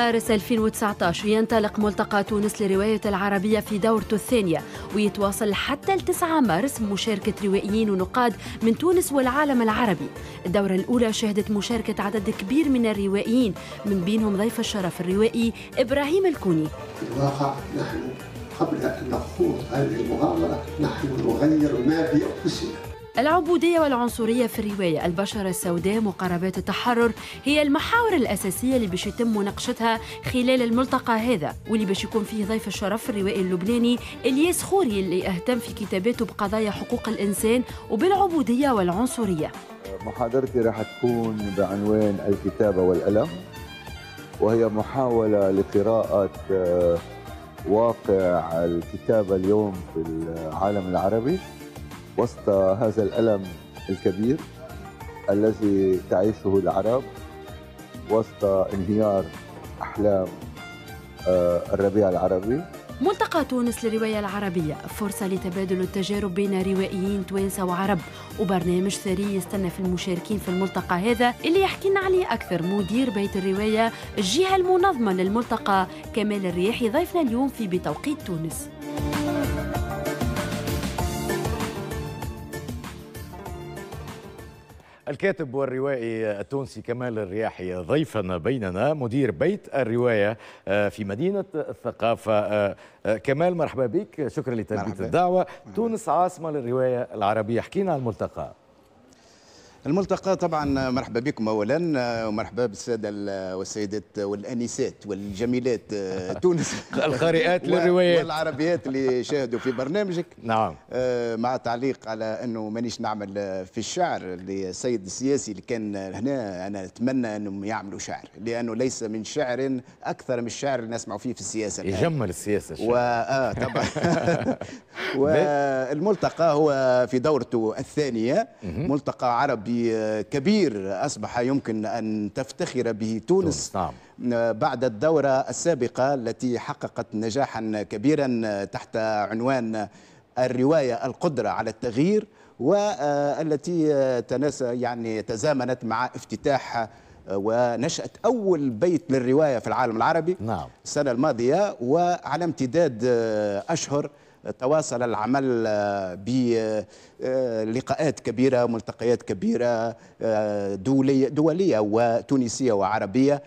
مارس 2019 ينطلق ملتقى تونس للرواية العربية في دورته الثانية ويتواصل حتى 9 مارس مشاركة روائيين ونقاد من تونس والعالم العربي الدورة الأولى شهدت مشاركة عدد كبير من الروائيين من بينهم ضيف الشرف الروائي إبراهيم الكوني الواقع نحن قبل أن نخوض هذه المغامرة نحن نغير ما بأنفسنا العبودية والعنصرية في الرواية البشرة السوداء مقاربات التحرر هي المحاور الأساسية اللي باش يتم مناقشتها خلال الملتقى هذا واللي باش يكون فيه ضيف الشرف الروائي اللبناني إلياس خوري اللي اهتم في كتاباته بقضايا حقوق الإنسان وبالعبودية والعنصرية محاضرتي راح تكون بعنوان الكتابة والألم وهي محاولة لقراءة آه، واقع الكتابة اليوم في العالم العربي وسط هذا الألم الكبير الذي تعيشه العرب وسط انهيار أحلام آه، الربيع العربي ملتقى تونس للرواية العربية فرصة لتبادل التجارب بين روائيين توانسة وعرب وبرنامج ثري يستنى في المشاركين في الملتقى هذا اللي يحكي لنا عليه أكثر مدير بيت الرواية الجهة المنظمة للملتقى كمال الرياحي ضيفنا اليوم في بتوقيت تونس الكاتب والروائي التونسي كمال الرياحي ضيفنا بيننا مدير بيت الرواية آه، في مدينة الثقافة آه، آه، كمال مرحبا بك شكرا لتلبية الدعوة مرحبا. تونس عاصمة للرواية العربية حكينا عن الملتقى الملتقى طبعا مرحبا بكم اولا ومرحبا بالساده والسيدات والانسات والجميلات آه، تونس القارئات للروايات والعربيات اللي شاهدوا في برنامجك نعم آه، مع تعليق على انه مانيش نعمل في الشعر للسيد السياسي اللي كان هنا انا اتمنى انهم يعملوا شعر لانه ليس من شعر اكثر من الشعر اللي نسمعوا فيه في السياسه يجمل السياسه الشعر و... آه طبعا والملتقى هو في دورته الثانيه ملتقى عربي شعبي كبير أصبح يمكن أن تفتخر به تونس نعم. بعد الدورة السابقة التي حققت نجاحا كبيرا تحت عنوان الرواية القدرة على التغيير والتي تناسى يعني تزامنت مع افتتاح ونشأة أول بيت للرواية في العالم العربي نعم. السنة الماضية وعلى امتداد أشهر تواصل العمل آه، بلقاءات آه، آه، كبيرة ملتقيات كبيرة دولية, دولية وتونسية وعربية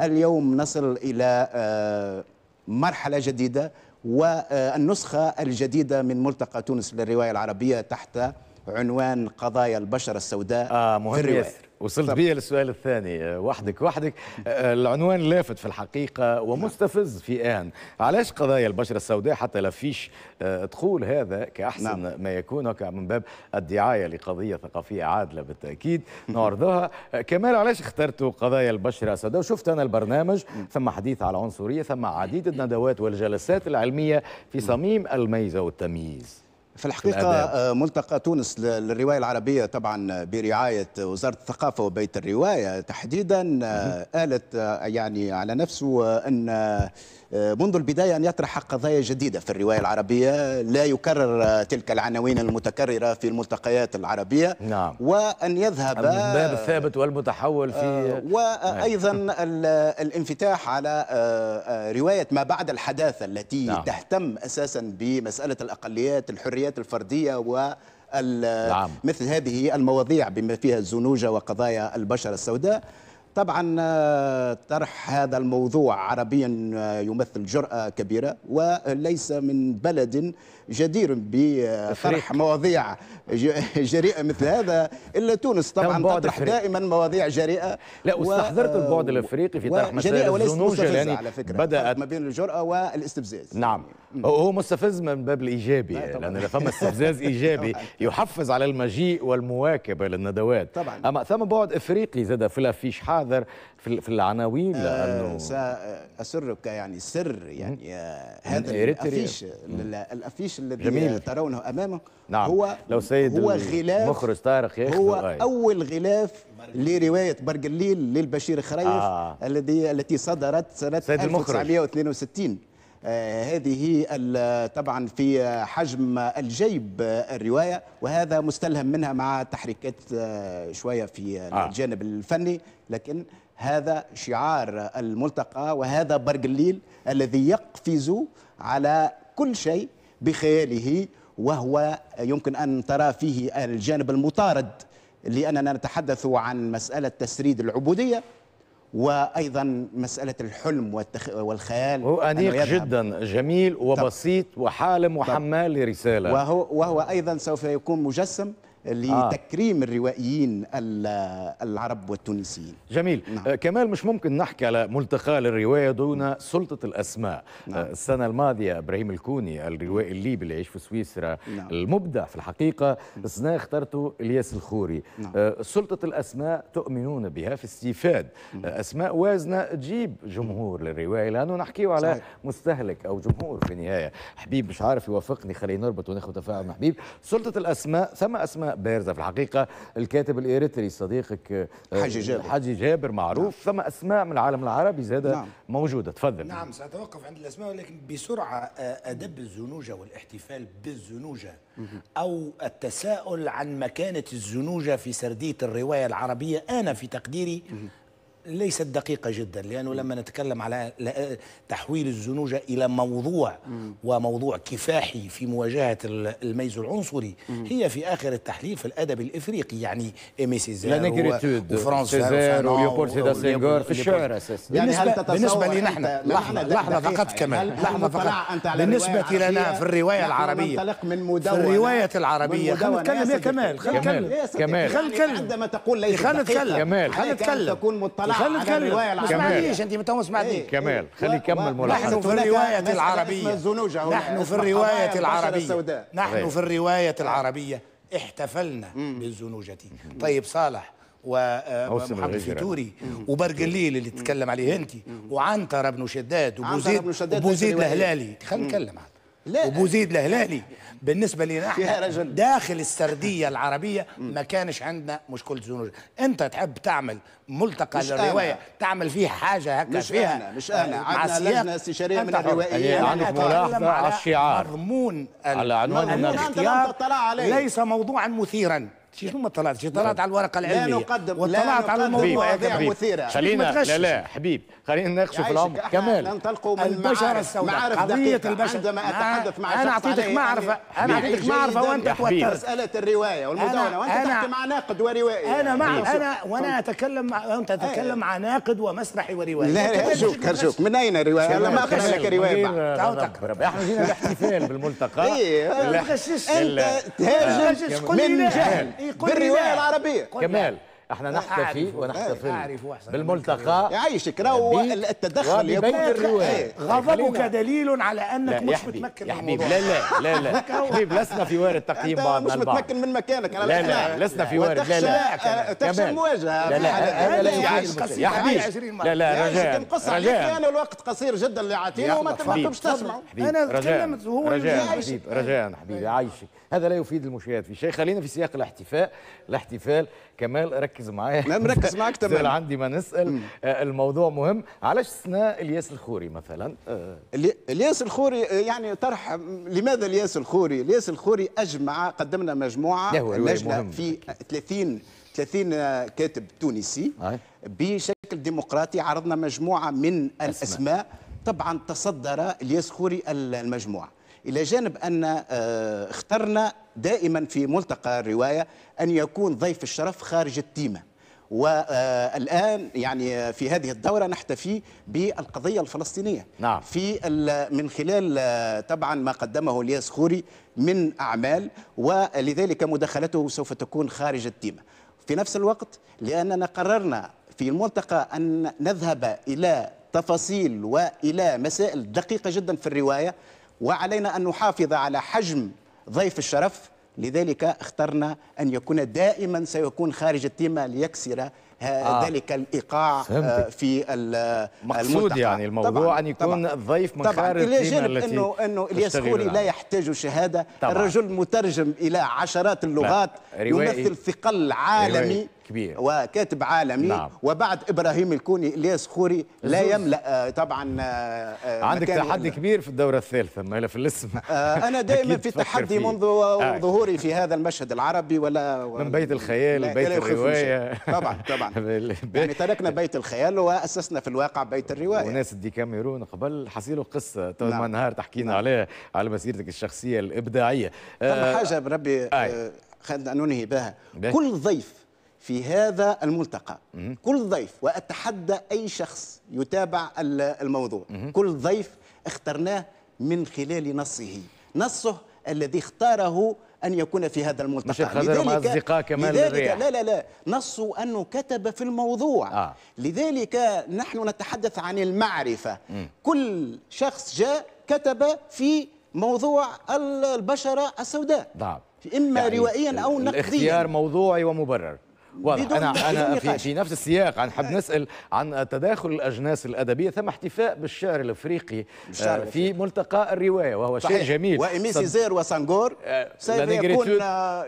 اليوم نصل إلى مرحلة جديدة والنسخة الجديدة من ملتقى تونس للرواية العربية تحت عنوان قضايا البشرة السوداء آه في الرواية وصلت بيا للسؤال الثاني وحدك وحدك آه، العنوان لافت في الحقيقة ومستفز نعم. في آن علاش قضايا البشرة السوداء حتى لا فيش آه، دخول هذا كأحسن نعم. ما يكون من باب الدعاية لقضية ثقافية عادلة بالتأكيد نعرضها آه، كمال علاش اخترتوا قضايا البشرة السوداء وشفت أنا البرنامج ثم حديث على العنصرية ثم عديد الندوات والجلسات العلمية في صميم الميزة والتمييز في الحقيقة آه، ملتقى تونس للرواية العربية طبعا برعاية وزارة الثقافة وبيت الرواية تحديدا قالت آه، آه، يعني على نفسه أن منذ البداية أن يطرح قضايا جديدة في الرواية العربية لا يكرر تلك العناوين المتكررة في الملتقيات العربية نعم. وأن يذهب الباب الثابت والمتحول في وأيضا نعم. الانفتاح على رواية ما بعد الحداثة التي نعم. تهتم أساسا بمسألة الأقليات الحريات الحريات الفرديه و نعم. مثل هذه المواضيع بما فيها الزنوجه وقضايا البشره السوداء طبعا آه، طرح هذا الموضوع عربيا آه، يمثل جرأة كبيرة وليس من بلد جدير بطرح مواضيع جريئة مثل هذا إلا تونس طبعا تطرح دائما مواضيع جريئة لا واستحضرت و... آه، البعد الأفريقي في طرح مسائل الزنوج يعني على فكرة بدأت ما بين الجرأة والاستفزاز نعم هو مستفز من باب الإيجابي لأن اذا فما استفزاز إيجابي يحفز على المجيء والمواكبة للندوات طبعا أما ثم بعد إفريقي زاد فلافيش فيش نقدر في, في العناوين آه، لانه آه ساسرك يعني سر يعني آه هذا الافيش الافيش الذي جميل. ترونه امامه نعم هو لو سيد هو غلاف مخرج طارق هو اول غلاف لروايه الليل للبشير خريف آه. الذي التي صدرت سنه 1962 آه، هذه طبعا في حجم الجيب الرواية وهذا مستلهم منها مع تحريكات آه، شوية في آه. الجانب الفني لكن هذا شعار الملتقى وهذا برق الليل الذي يقفز على كل شيء بخياله وهو يمكن أن ترى فيه الجانب المطارد لأننا نتحدث عن مسألة تسريد العبودية وايضا مساله الحلم والتخ... والخيال هو انيق جدا جميل وبسيط وحالم وحمال لرساله وهو وهو ايضا سوف يكون مجسم آه. لتكريم الروائيين العرب والتونسيين جميل نعم. آه، كمال مش ممكن نحكي على ملتقى للرواية دون سلطة الأسماء نعم. آه، السنة الماضية إبراهيم الكوني الروائي نعم. الليبي اللي يعيش في سويسرا نعم. المبدع في الحقيقة نعم. السنة اخترته إلياس الخوري نعم. سلطة الأسماء تؤمنون بها في استيفاد نعم. أسماء وازنة تجيب جمهور للرواية لأنه نحكيه على صحيح. مستهلك أو جمهور في النهاية حبيب مش عارف يوافقني خلينا نربط وناخد تفاعل مع حبيب سلطة الأسماء ثم أسماء بارزه في الحقيقه الكاتب الاريتري صديقك آه، حجي جابر حجي جابر معروف نعم. ثم اسماء من العالم العربي زاد نعم. موجوده تفضل نعم ساتوقف عند الاسماء ولكن بسرعه آه، ادب الزنوجه والاحتفال بالزنوجه او التساؤل عن مكانه الزنوجه في سرديه الروايه العربيه انا في تقديري ليست دقيقة جدا لأنه لما نتكلم على تحويل الزنوجة إلى موضوع وموضوع كفاحي في مواجهة الميز العنصري هي في آخر التحليل في الأدب الإفريقي يعني إيمي سيزير وفرانس سيزير وليوبول سيدا سينغور في الشعر أساسا يعني بالنسبة, بالنسبة لنا احنا لحظة لحظة فقط كمان لحظة فقط بالنسبة لنا في الرواية العربية في الرواية العربية خلينا نتكلم يا كمال خلينا نتكلم كمال خلينا نتكلم عندما تقول ليس دقيقة خلينا نتكلم خلينا نتكلم تكون مطلع خلينا نتكلم ما ليش انت ما سمعتيش كمال خليه يكمل ملخص نحن في الروايه العربيه نحن في الروايه العربيه نحن في الروايه العربيه احتفلنا بالزنوجه طيب صالح ومحمد آه، فتوري وبرجليل اللي تتكلم عليه انت وعنتر بن شداد وبوزيد وبوزيد الهلالي خلينا نتكلم عنه لا وبوزيد الهلالي بالنسبه لنا احنا داخل السرديه العربيه ما كانش عندنا مشكله زنوج انت تحب تعمل ملتقى للروايه أنا. تعمل فيه حاجه هكا مش فيها أنا. مش انا عندنا لجنه استشاريه من الروائيين يعني عندك ملاحظه على الشعار مضمون على عنوان الاختيار ليس موضوعا مثيرا شنو ما طلعتش طلعت على الورقه العلميه لا نقدم وطلعت على الموضوع يعني مثيره خلينا لا لا حبيب خلينا نناقشوا في العمق كمال ننطلقوا من البشر السوداء قضيه البشر عندما اتحدث مع انا اعطيتك معرفه انا اعطيتك معرفه وانت توترت مساله الروايه والمدونه وانت تحكي مع ناقد وروائي انا مع انا وانا اتكلم مع وانت أيوه. تتكلم مع ناقد ومسرحي وروائي لا ارجوك ارجوك من اين الروايه؟ انا ما اقرا لك روايه احنا جينا الاحتفال بالملتقى ايه ما انت تهاجم من جهل بالروايه العربيه كمال احنا نحتفي ونحتفل بالملتقى يعيشك هو التدخل يكون إيه، إيه، غضبك دليل على انك مش متمكن من حبيبي لا لا لا لا حبيب لسنا في وارد تقييم بعضنا البعض مش متمكن من مكانك انا لا لا لسنا في وارد لا لا تخشى المواجهه لا لا انا لا يا حبيبي لا لا رجاء نقص عليك انا الوقت قصير جدا اللي عاطينه وما تبقاش تسمعوا انا تكلمت وهو رجاء حبيبي رجاء حبيبي عايشك هذا لا يفيد المشاهد في شيء خلينا في سياق الاحتفاء الاحتفال كمال ركز مركز معايا لا مركز معاك تمام عندي ما نسال آه، الموضوع مهم علاش استثناء الياس الخوري مثلا آه. الياس الخوري آه، يعني طرح لماذا الياس الخوري الياس الخوري اجمع قدمنا مجموعه لجنه في 30 30 كاتب تونسي بشكل ديمقراطي عرضنا مجموعه من الاسماء, الأسماء. طبعا تصدر الياس خوري المجموعه إلى جانب أن آه، اخترنا دائما في ملتقى الرواية أن يكون ضيف الشرف خارج التيمة والان آه، يعني في هذه الدوره نحتفي بالقضيه الفلسطينيه نعم. في من خلال آه، طبعا ما قدمه الياس خوري من اعمال ولذلك مداخلته سوف تكون خارج التيمه في نفس الوقت لاننا قررنا في الملتقى ان نذهب الى تفاصيل والى مسائل دقيقه جدا في الروايه وعلينا أن نحافظ على حجم ضيف الشرف لذلك اخترنا أن يكون دائما سيكون خارج التيمة ليكسر آه. ذلك الايقاع آه، فهمتك. في المقصود يعني الموضوع طبعًا. ان يكون طبعًا. ضيف من طبعًا. خارج الى جانب انه انه الياس خولي لا يحتاج شهاده طبعًا. الرجل مترجم الى عشرات اللغات يمثل ثقل عالمي روائي. كبير وكاتب عالمي نعم. وبعد ابراهيم الكوني الياس خوري لا يملا آه، طبعا آه، آه، عندك تحدي كبير في الدوره الثالثه ما في الاسم انا دائما في تحدي منذ ظهوري في هذا المشهد العربي ولا من بيت الخيال بيت الروايه طبعا طبعا يعني تركنا بيت الخيال واسسنا في الواقع بيت الروايه وناس دي كاميرون قبل حصيله قصه طول نعم. ما نهار تحكينا نعم. عليها على مسيرتك الشخصيه الابداعيه حاجه بربي خلينا ننهي بها كل ضيف في هذا الملتقى كل ضيف وأتحدى أي شخص يتابع الموضوع كل ضيف اخترناه من خلال نصه نصه الذي اختاره أن يكون في هذا الملتقى مش خضر مع أصدقاء كمال لذلك لا لا لا نص أنه كتب في الموضوع آه. لذلك نحن نتحدث عن المعرفة م. كل شخص جاء كتب في موضوع البشرة السوداء نعم إما يعني روائيا أو نقديا الاختيار موضوعي ومبرر واضح انا انا في, في نفس السياق انا حاب آه. نسال عن تداخل الاجناس الادبيه ثم احتفاء بالشعر الافريقي آه، بالشعر في ملتقى الروايه وهو شيء جميل وامي سيزير وسانجور آه، سيكون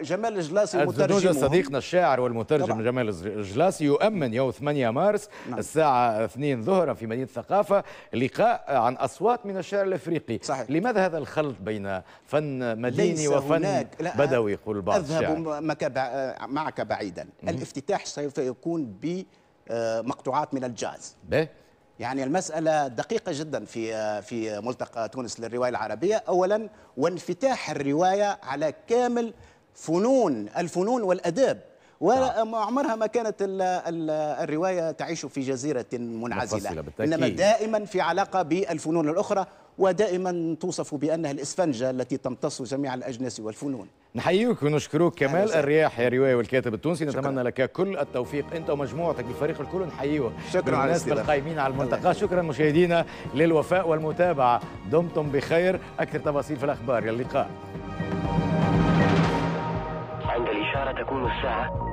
جمال الجلاسي مترجم صديقنا الشاعر والمترجم طبعا. جمال الجلاسي يؤمن يوم 8 مارس نعم. الساعه 2 ظهرا في مدينه الثقافه لقاء عن اصوات من الشعر الافريقي صحيح. لماذا هذا الخلط بين فن مديني وفن هناك. بدوي يقول بعض الشعر اذهب معك بعيدا الافتتاح سوف يكون بمقطوعات من الجاز يعني المسألة دقيقة جدا في في ملتقى تونس للرواية العربية أولا وانفتاح الرواية على كامل فنون الفنون والأداب وعمرها نعم. ما كانت الرواية تعيش في جزيرة منعزلة إنما دائما في علاقة بالفنون الأخرى ودائما توصف بأنها الإسفنجة التي تمتص جميع الأجناس والفنون نحييك ونشكروك كمال الرياح يا روايه والكاتب التونسي نتمنى لك كل التوفيق انت ومجموعتك بالفريق الكل نحييه شكرا على الناس القائمين على الملتقى شكرا مشاهدينا للوفاء والمتابعه دمتم بخير اكثر تفاصيل في الاخبار الى اللقاء عند الاشاره تكون الساعه